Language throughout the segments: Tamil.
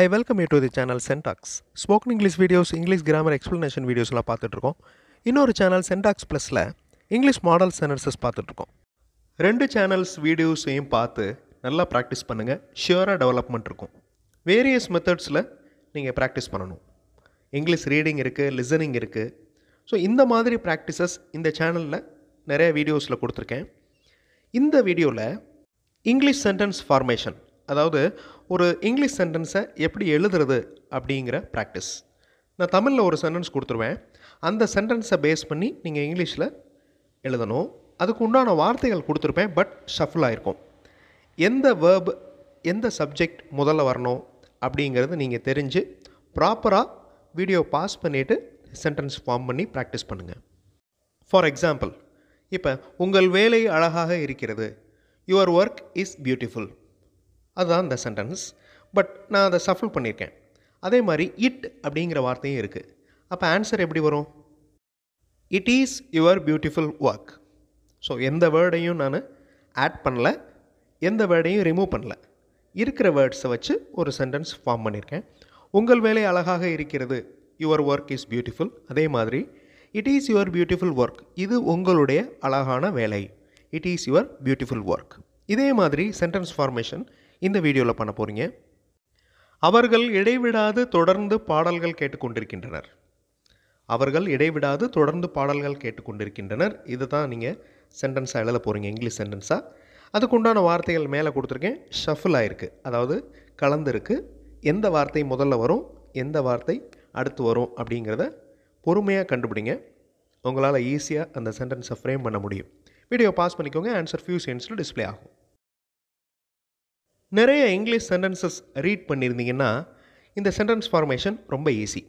I welcome you to the channel Sentax spoken English videos English grammar explanation வீடியோஸ்லாம் பார்த்துட்ருக்கோம் இன்னொரு சேனல் சென்டாக்ஸ் ப்ளஸில் இங்கிலீஷ் மாடல் சென்டர்ஸஸ் பார்த்துட்ருக்கோம் ரெண்டு சேனல்ஸ் வீடியோஸையும் பார்த்து நல்லா ப்ராக்டிஸ் பண்ணுங்கள் ஷியூராக டெவலப்மெண்ட் இருக்கும் வேரியஸ் மெத்தட்ஸில் நீங்கள் ப்ராக்டிஸ் பண்ணணும் இங்கிலீஷ் ரீடிங் இருக்குது லிசனிங் இருக்குது ஸோ இந்த மாதிரி ப்ராக்டிசஸ் இந்த சேனலில் நிறைய வீடியோஸில் கொடுத்துருக்கேன் இந்த வீடியோவில் இங்கிலீஷ் சென்டென்ஸ் ஃபார்மேஷன் அதாவது ஒரு இங்கிலீஷ் சென்டென்ஸை எப்படி எழுதுறது அப்படிங்கிற ப்ராக்டிஸ் நான் தமிழில் ஒரு சென்டென்ஸ் கொடுத்துருவேன் அந்த சென்டென்ஸை பேஸ் பண்ணி நீங்கள் இங்கிலீஷில் எழுதணும் அதுக்கு உண்டான வார்த்தைகள் கொடுத்துருப்பேன் பட் ஷஃபில் ஆகிருக்கும் எந்த வேர்ப் எந்த சப்ஜெக்ட் முதல்ல வரணும் அப்படிங்கிறது நீங்கள் தெரிஞ்சு ப்ராப்பராக வீடியோ பாஸ் பண்ணிவிட்டு சென்டென்ஸ் ஃபார்ம் பண்ணி ப்ராக்டிஸ் பண்ணுங்கள் ஃபார் எக்ஸாம்பிள் இப்போ உங்கள் வேலை அழகாக இருக்கிறது யுவர் ஒர்க் இஸ் பியூட்டிஃபுல் அதுதான் அந்த சென்டென்ஸ் பட் நான் அதை சஃபல் பண்ணியிருக்கேன் அதே மாதிரி இட் அப்படிங்கிற வார்த்தையும் இருக்குது அப்போ ஆன்சர் எப்படி வரும் it is your beautiful work so எந்த வேர்டையும் நான் ஆட் பண்ணல எந்த வேர்டையும் ரிமூவ் பண்ணல இருக்கிற வேர்ட்ஸை வச்சு ஒரு சென்டென்ஸ் ஃபார்ம் பண்ணியிருக்கேன் உங்கள் வேலை அழகாக இருக்கிறது யுவர் ஒர்க் இஸ் பியூட்டிஃபுல் அதே மாதிரி it is your beautiful work இது உங்களுடைய அழகான வேலை it is your beautiful work இதே மாதிரி சென்டென்ஸ் ஃபார்மேஷன் இந்த வீடியோவில் பண்ண போகிறீங்க அவர்கள் இடைவிடாது தொடர்ந்து பாடல்கள் கேட்டுக்கொண்டிருக்கின்றனர் அவர்கள் இடைவிடாது தொடர்ந்து பாடல்கள் கேட்டுக்கொண்டிருக்கின்றனர் இதை தான் நீங்கள் சென்டென்ஸாக எழுத போகிறீங்க இங்கிலீஷ் சென்டென்ஸாக அதுக்குண்டான வார்த்தைகள் மேலே கொடுத்துருக்கேன் ஷஃபில் ஆகிருக்கு அதாவது கலந்துருக்கு எந்த வார்த்தை முதல்ல வரும் எந்த வார்த்தை அடுத்து வரும் அப்படிங்கிறத பொறுமையாக கண்டுபிடிங்க உங்களால் ஈஸியாக அந்த சென்டென்ஸை ஃப்ரேம் பண்ண முடியும் வீடியோ பாஸ் பண்ணிக்கோங்க ஆன்சர் ஃபியூ சென்ஸில் டிஸ்பிளே ஆகும் நிறைய இங்கிலீஷ் சென்டென்சஸ் ரீட் பண்ணியிருந்தீங்கன்னா இந்த சென்டென்ஸ் ஃபார்மேஷன் ரொம்ப ஈஸி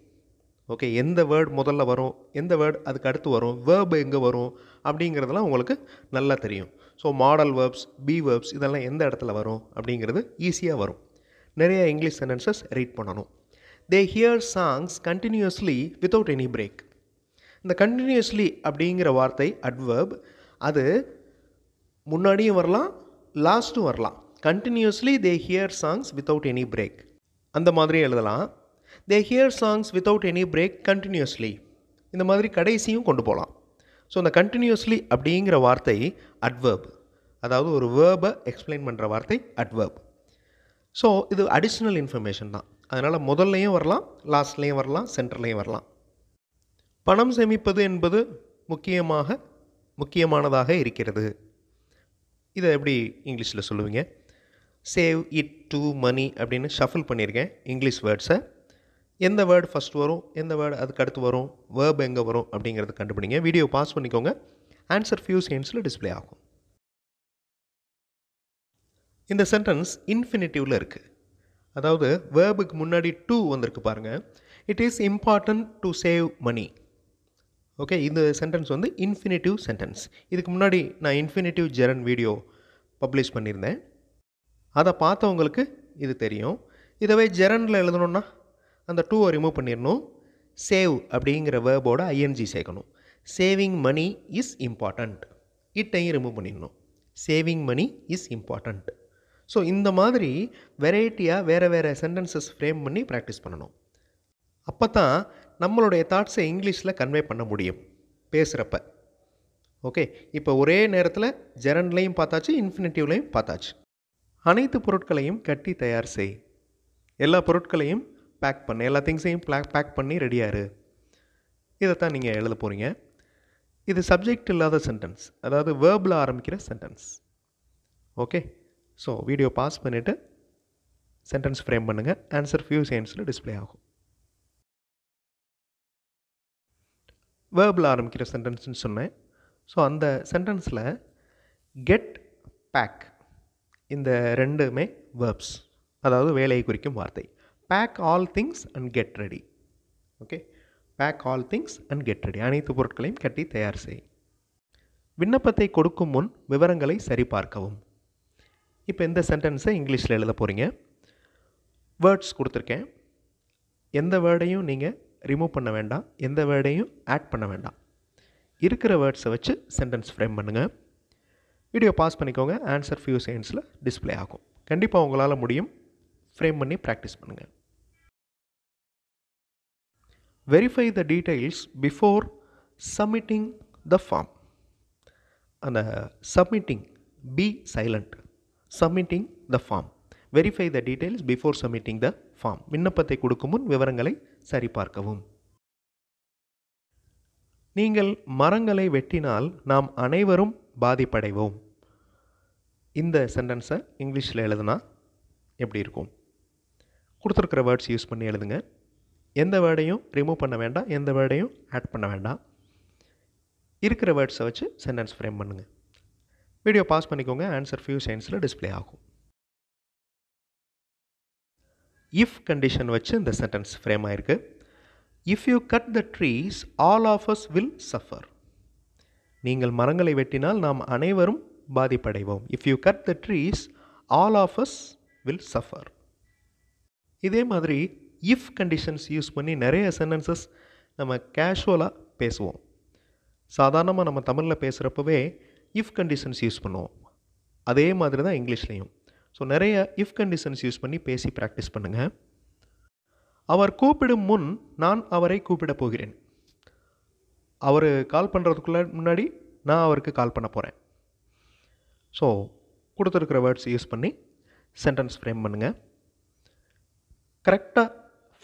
ஓகே எந்த வேர்டு முதல்ல வரும் எந்த வேர்டு அதுக்கு அடுத்து வரும் வேர்பு எங்கே வரும் அப்படிங்கிறதெல்லாம் உங்களுக்கு நல்லா தெரியும் so model verbs be verbs இதெல்லாம் எந்த இடத்துல வரும் அப்படிங்கிறது ஈஸியாக வரும் நிறைய இங்கிலீஷ் சென்டென்சஸ் ரீட் பண்ணணும் they hear songs continuously without any break இந்த கண்டினியூஸ்லி அப்படிங்கிற வார்த்தை அட்வர்ப் அது முன்னாடியும் வரலாம் லாஸ்ட்டும் வரலாம் continuously they hear songs without any break அந்த மாதிரி எழுதலாம் they hear songs without any break continuously இந்த மாதிரி கடைசியும் கொண்டு போகலாம் ஸோ அந்த கண்டினியூஸ்லி அப்படிங்கிற வார்த்தை அட்வர்ப் அதாவது ஒரு வேர்பை எக்ஸ்பிளைன் பண்ணுற வார்த்தை அட்வர்ப் ஸோ இது அடிஷ்னல் இன்ஃபர்மேஷன் தான் அதனால் முதல்லையும் வரலாம் லாஸ்ட்லேயும் வரலாம் சென்டர்லேயும் வரலாம் பணம் சேமிப்பது என்பது முக்கியமாக முக்கியமானதாக இருக்கிறது இதை எப்படி இங்கிலீஷில் சொல்லுவீங்க சேவ் இட் டூ மணி அப்படின்னு ஷஃபில் பண்ணியிருக்கேன் இங்கிலீஷ் வேர்ட்ஸை எந்த வேர்டு ஃபஸ்ட் வரும் எந்த வேர்டு அதுக்கு அடுத்து வரும் வேர்ப் எங்கே வரும் அப்படிங்கிறத கண்டுபிடிங்க வீடியோ பாஸ் பண்ணிக்கோங்க ஆன்சர் ஃபியூ செகண்ட்ஸில் டிஸ்பிளே ஆகும் இந்த சென்டென்ஸ் இன்ஃபினிட்டிவில் இருக்குது அதாவது வேர்புக்கு முன்னாடி டூ வந்திருக்கு பாருங்கள் it is important to save money okay இந்த சென்டென்ஸ் வந்து இன்ஃபினிட்டிவ் சென்டென்ஸ் இதுக்கு முன்னாடி நான் இன்ஃபினிட்டிவ் ஜெரன் வீடியோ பப்ளிஷ் பண்ணியிருந்தேன் அதை பார்த்தவங்களுக்கு இது தெரியும் இதவே ஜெரனில் எழுதணுன்னா அந்த டூவை ரிமூவ் பண்ணிடணும் சேவ் அப்படிங்கிற வேர்போட ஐஎன்ஜி சேர்க்கணும் சேவிங் மணி இஸ் இம்பார்ட்டண்ட் இட்டையும் ரிமூவ் பண்ணிடணும் saving money is important so இந்த மாதிரி வெரைட்டியாக வேறு வேறு சென்டென்சஸ் ஃப்ரேம் பண்ணி ப்ராக்டிஸ் பண்ணணும் அப்போ தான் நம்மளுடைய தாட்ஸை இங்கிலீஷில் கன்வே பண்ண முடியும் பேசுகிறப்ப ஓகே இப்போ ஒரே நேரத்தில் ஜெரன்லையும் பார்த்தாச்சு இன்ஃபினிட்டிவ்லேயும் பார்த்தாச்சு அனைத்து பொருட்களையும் கட்டி தயார் செய் எல்லா பொருட்களையும் பேக் பண்ணு எல்லா திங்ஸையும் பேக் பேக் பண்ணி ரெடியாரு இதைத்தான் நீங்கள் எழுத போகிறீங்க இது சப்ஜெக்ட் இல்லாத சென்டென்ஸ் அதாவது வேர்பில் ஆரம்பிக்கிற sentence okay so video pause பண்ணிவிட்டு சென்டென்ஸ் ஃப்ரேம் பண்ணுங்கள் ஆன்சர் ஃபியூ செகண்ட்ஸில் டிஸ்பிளே ஆகும் வேர்பில் ஆரம்பிக்கிற சென்டென்ஸ்னு சொன்னேன் ஸோ அந்த சென்டென்ஸில் கெட் பேக் இந்த ரெண்டுமே வேர்ப்ஸ் அதாவது வேலையை குறிக்கும் வார்த்தை pack all things and get ready okay pack all things and get ready அனைத்து பொருட்களையும் கட்டி தயார் செய் விண்ணப்பத்தை கொடுக்கும் முன் விவரங்களை சரிபார்க்கவும் இப்போ இந்த சென்டென்ஸை இங்கிலீஷில் எழுத போகிறீங்க வேர்ட்ஸ் கொடுத்துருக்கேன் எந்த வேர்டையும் நீங்கள் ரிமூவ் பண்ண வேண்டாம் எந்த வேர்டையும் ஆட் பண்ண வேண்டாம் இருக்கிற வேர்ட்ஸை வச்சு சென்டென்ஸ் ஃப்ரேம் பண்ணுங்கள் வீடியோ பாஸ் பண்ணிக்கோங்க ஆன்சர் ஃபியூ செகண்ட்ஸில் டிஸ்பிளே ஆகும் கண்டிப்பாக உங்களால் முடியும் ஃப்ரேம் பண்ணி ப்ராக்டிஸ் பண்ணுங்கள் verify the details before submitting the form அந்த submitting B silent submitting the form verify the details before submitting the form விண்ணப்பத்தை கொடுக்கும் முன் விவரங்களை சரிபார்க்கவும் நீங்கள் மரங்களை வெட்டினால் நாம் அனைவரும் பாதிப்படைவோம் இந்த சென்டென்ஸை இங்கிலீஷில் எழுதுனா எப்படி இருக்கும் கொடுத்துருக்குற வேர்ட்ஸ் யூஸ் பண்ணி எழுதுங்க எந்த வேர்டையும் ரிமூவ் பண்ண வேண்டாம் எந்த வேர்டையும் ஆட் பண்ண வேண்டாம் இருக்கிற வேர்ட்ஸை வச்சு சென்டென்ஸ் ஃப்ரேம் பண்ணுங்கள் வீடியோ பாஸ் பண்ணிக்கோங்க ஆன்சர் ஃபியூ சயின்ஸில் டிஸ்பிளே ஆகும் இஃப் கண்டிஷன் வச்சு இந்த சென்டென்ஸ் ஃப்ரேம் ஆகிருக்கு if you cut the trees all of us will suffer நீங்கள் மரங்களை வெட்டினால் நாம் அனைவரும் பாதிப்படைவோம் if you cut the trees all of us will suffer இதே மாதிரி இஃப் கண்டிஷன்ஸ் யூஸ் பண்ணி நிறைய சென்டென்சஸ் நம்ம கேஷுவலாக பேசுவோம் சாதாரணமாக நம்ம தமிழில் பேசுகிறப்பவே இஃப் கண்டிஷன்ஸ் யூஸ் பண்ணுவோம் அதே மாதிரி தான் இங்கிலீஷ்லேயும் ஸோ நிறைய இஃப் கண்டிஷன்ஸ் யூஸ் பண்ணி பேசி ப்ராக்டிஸ் பண்ணுங்கள் அவர் கூப்பிடும் முன் நான் அவரை கூப்பிடப் போகிறேன் அவர் கால் பண்ணுறதுக்குள்ள முன்னாடி நான் அவருக்கு கால் பண்ண போகிறேன் ஸோ கொடுத்துருக்கிற வேர்ட்ஸ் யூஸ் பண்ணி சென்டென்ஸ் ஃப்ரேம் பண்ணுங்கள் கரெக்டாக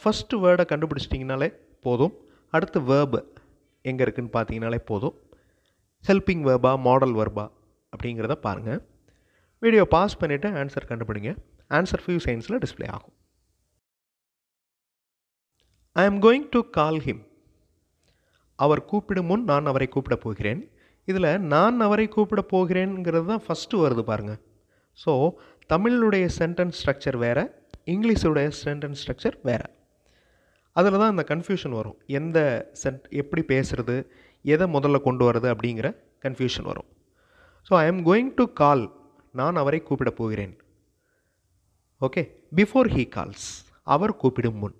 ஃபஸ்ட்டு வேர்டை கண்டுபிடிச்சிட்டிங்கனாலே போதும் அடுத்து வேர்பு எங்கே இருக்குதுன்னு பார்த்தீங்கனாலே போதும் ஹெல்பிங் வேர்பா மாடல் வேர்பா அப்படிங்கிறத பாருங்கள் வீடியோ பாஸ் பண்ணிவிட்டு ஆன்சர் கண்டுபிடிங்க ஆன்சர் ஃபியூ சைன்ஸில் டிஸ்பிளே ஆகும் I am going to call him அவர் கூப்பிடும் முன் நான் அவரை கூப்பிட போகிறேன் இதில் நான் அவரை கூப்பிட போகிறேங்கிறது தான் ஃபஸ்ட்டு வருது பாருங்கள் ஸோ தமிழுடைய சென்டென்ஸ் ஸ்ட்ரக்சர் வேறு இங்கிலீஷுடைய சென்டென்ஸ் ஸ்ட்ரக்சர் வேறு அதில் தான் அந்த கன்ஃபியூஷன் வரும் எந்த சென்ட் எப்படி பேசுகிறது எதை முதல்ல கொண்டு வர்றது அப்படிங்கிற கன்ஃபியூஷன் வரும் so I am going to call நான் அவரை கூப்பிட போகிறேன் ஓகே பிஃபோர் ஹீ கால்ஸ் அவர் கூப்பிடும் முன்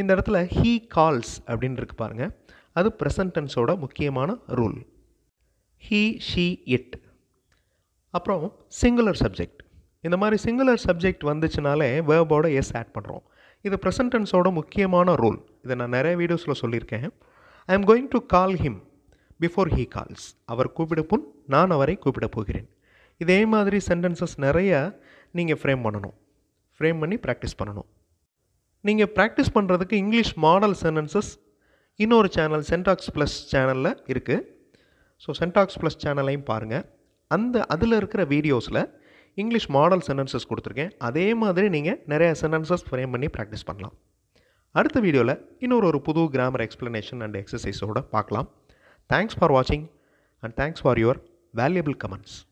இந்த இடத்துல ஹீ கால்ஸ் அப்படின்னு இருக்கு பாருங்கள் அது ப்ரெசன்டென்ஸோட முக்கியமான ரூல் ஹீ ஷீ இட் அப்புறம் சிங்குலர் சப்ஜெக்ட் இந்த மாதிரி சிங்குலர் சப்ஜெக்ட் வந்துச்சுனாலே வேர்போட எஸ் ஆட் பண்ணுறோம் இது ப்ரெசன்டென்ஸோட முக்கியமான ரூல் இதை நான் நிறைய வீடியோஸில் சொல்லியிருக்கேன் I am going to call him before he calls அவர் கூப்பிடப்புன் நான் அவரை கூப்பிட போகிறேன் இதே மாதிரி சென்டென்சஸ் நிறைய நீங்கள் ஃப்ரேம் பண்ணணும் ஃப்ரேம் பண்ணி ப்ராக்டிஸ் பண்ணணும் நீங்கள் ப்ராக்டிஸ் பண்ணுறதுக்கு இங்கிலீஷ் மாடல் சென்டென்சஸ் இன்னொரு சேனல் சென்டாக்ஸ் ப்ளஸ் சேனலில் இருக்குது ஸோ சென்டாக்ஸ் ப்ளஸ் சேனலையும் பாருங்கள் அந்த அதில் இருக்கிற வீடியோஸில் இங்கிலீஷ் மாடல் சென்டென்சஸ் கொடுத்துருக்கேன் அதே மாதிரி நீங்கள் நிறைய சென்டென்சஸ் ஃப்ரேம் பண்ணி ப்ராக்டிஸ் பண்ணலாம் அடுத்த வீடியோவில் இன்னொரு ஒரு புது கிராமர் எக்ஸ்ப்ளனேஷன் அண்ட் எக்ஸசைஸோடு பார்க்கலாம் தேங்க்ஸ் ஃபார் வாட்சிங் and thanks for your valuable comments